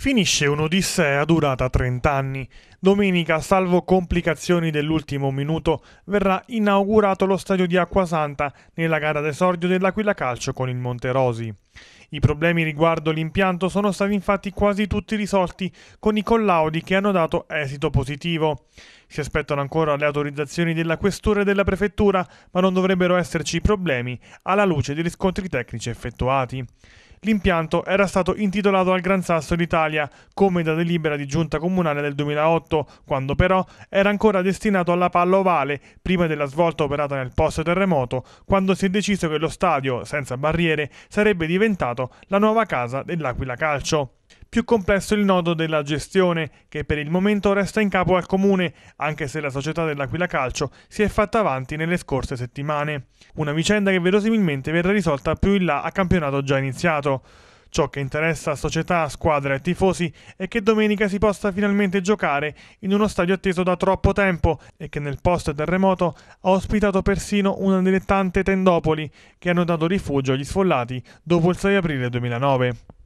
Finisce un'odissea durata 30 anni. Domenica, salvo complicazioni dell'ultimo minuto, verrà inaugurato lo stadio di Acquasanta nella gara d'esordio dell'Aquila Calcio con il Monterosi. I problemi riguardo l'impianto sono stati infatti quasi tutti risolti con i collaudi che hanno dato esito positivo. Si aspettano ancora le autorizzazioni della questura e della prefettura, ma non dovrebbero esserci problemi alla luce dei riscontri tecnici effettuati. L'impianto era stato intitolato al Gran Sasso d'Italia, come da delibera di giunta comunale del 2008, quando però era ancora destinato alla palla ovale, prima della svolta operata nel post terremoto, quando si è deciso che lo stadio, senza barriere, sarebbe diventato diventato la nuova casa dell'Aquila Calcio. Più complesso il nodo della gestione, che per il momento resta in capo al comune, anche se la società dell'Aquila Calcio si è fatta avanti nelle scorse settimane. Una vicenda che verosimilmente verrà risolta più in là a campionato già iniziato. Ciò che interessa società, squadra e tifosi è che domenica si possa finalmente giocare in uno stadio atteso da troppo tempo e che nel post-terremoto ha ospitato persino una dilettante Tendopoli che hanno dato rifugio agli sfollati dopo il 6 aprile 2009.